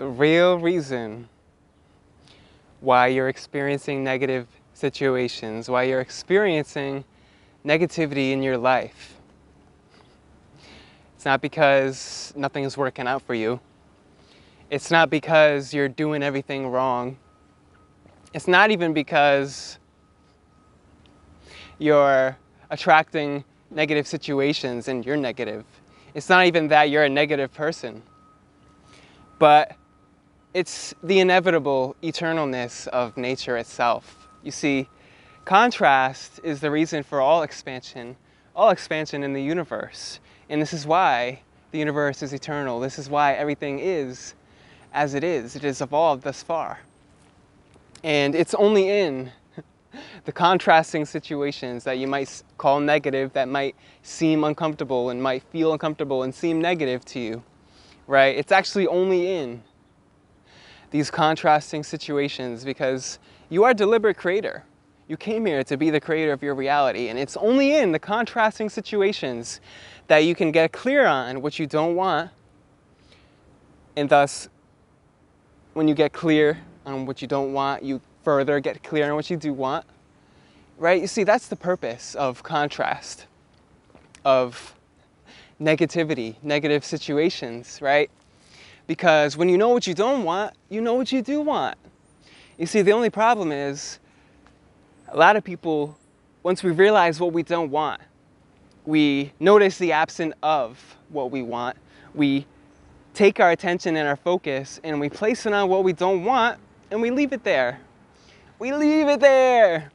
the real reason why you're experiencing negative situations, why you're experiencing negativity in your life. It's not because nothing's working out for you. It's not because you're doing everything wrong. It's not even because you're attracting negative situations and you're negative. It's not even that you're a negative person. But it's the inevitable eternalness of nature itself. You see, contrast is the reason for all expansion, all expansion in the universe. And this is why the universe is eternal. This is why everything is as it is. It has evolved thus far. And it's only in the contrasting situations that you might call negative, that might seem uncomfortable and might feel uncomfortable and seem negative to you, right? It's actually only in these contrasting situations because you are a deliberate creator. You came here to be the creator of your reality, and it's only in the contrasting situations that you can get clear on what you don't want. And thus, when you get clear on what you don't want, you further get clear on what you do want. Right? You see, that's the purpose of contrast, of negativity, negative situations, right? Because when you know what you don't want, you know what you do want. You see, the only problem is a lot of people, once we realize what we don't want, we notice the absence of what we want. We take our attention and our focus and we place it on what we don't want and we leave it there. We leave it there,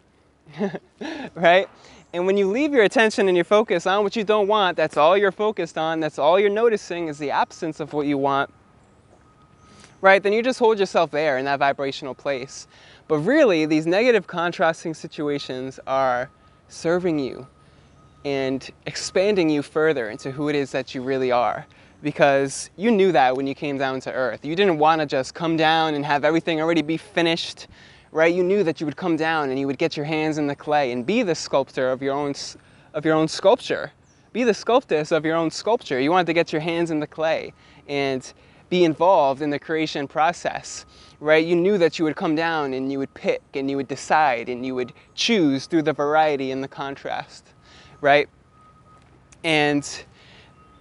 right? And when you leave your attention and your focus on what you don't want, that's all you're focused on, that's all you're noticing is the absence of what you want right? Then you just hold yourself there in that vibrational place. But really, these negative contrasting situations are serving you and expanding you further into who it is that you really are. Because you knew that when you came down to earth. You didn't want to just come down and have everything already be finished, right? You knew that you would come down and you would get your hands in the clay and be the sculptor of your own, of your own sculpture. Be the sculptress of your own sculpture. You wanted to get your hands in the clay. And be involved in the creation process, right? You knew that you would come down and you would pick and you would decide and you would choose through the variety and the contrast, right? And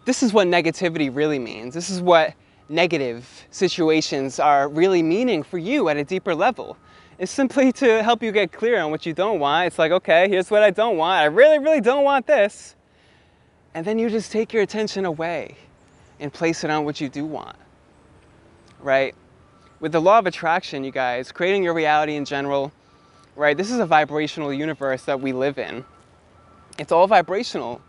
this is what negativity really means. This is what negative situations are really meaning for you at a deeper level. It's simply to help you get clear on what you don't want. It's like, okay, here's what I don't want. I really, really don't want this. And then you just take your attention away and place it on what you do want right? With the law of attraction, you guys, creating your reality in general, right? This is a vibrational universe that we live in. It's all vibrational.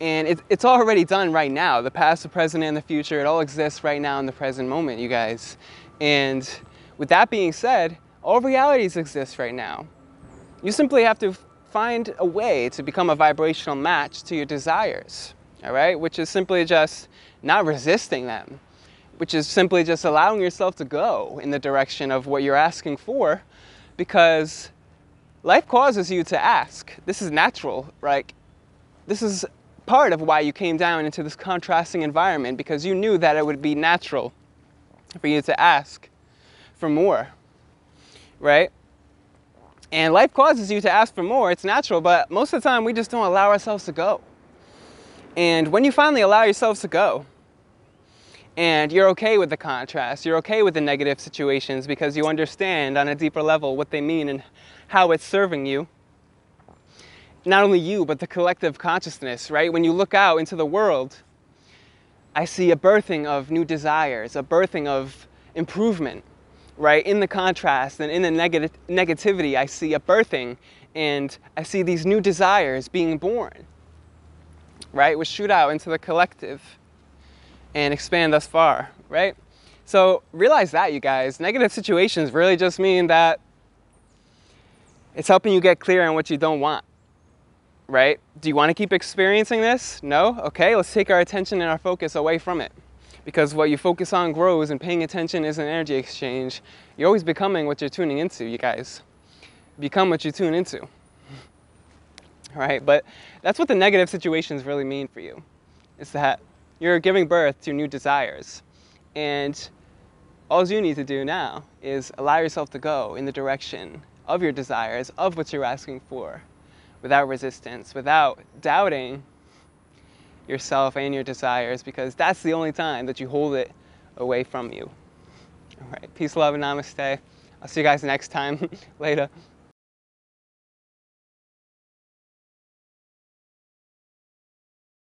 And it, it's already done right now. The past, the present, and the future, it all exists right now in the present moment, you guys. And with that being said, all realities exist right now. You simply have to find a way to become a vibrational match to your desires, all right? Which is simply just not resisting them, which is simply just allowing yourself to go in the direction of what you're asking for because life causes you to ask. This is natural, right? This is part of why you came down into this contrasting environment because you knew that it would be natural for you to ask for more, right? And life causes you to ask for more, it's natural, but most of the time we just don't allow ourselves to go. And when you finally allow yourselves to go, and you're okay with the contrast. You're okay with the negative situations because you understand on a deeper level what they mean and how it's serving you. Not only you, but the collective consciousness, right? When you look out into the world, I see a birthing of new desires, a birthing of improvement, right? In the contrast and in the neg- negativity, I see a birthing and I see these new desires being born, right? Which shoot out into the collective and expand thus far, right? So realize that, you guys. Negative situations really just mean that it's helping you get clear on what you don't want, right? Do you want to keep experiencing this? No? Okay, let's take our attention and our focus away from it. Because what you focus on grows, and paying attention is an energy exchange. You're always becoming what you're tuning into, you guys. Become what you tune into. All right, but that's what the negative situations really mean for you. It's that you're giving birth to new desires. And all you need to do now is allow yourself to go in the direction of your desires, of what you're asking for, without resistance, without doubting yourself and your desires, because that's the only time that you hold it away from you. All right, peace, love, and namaste. I'll see you guys next time. Later.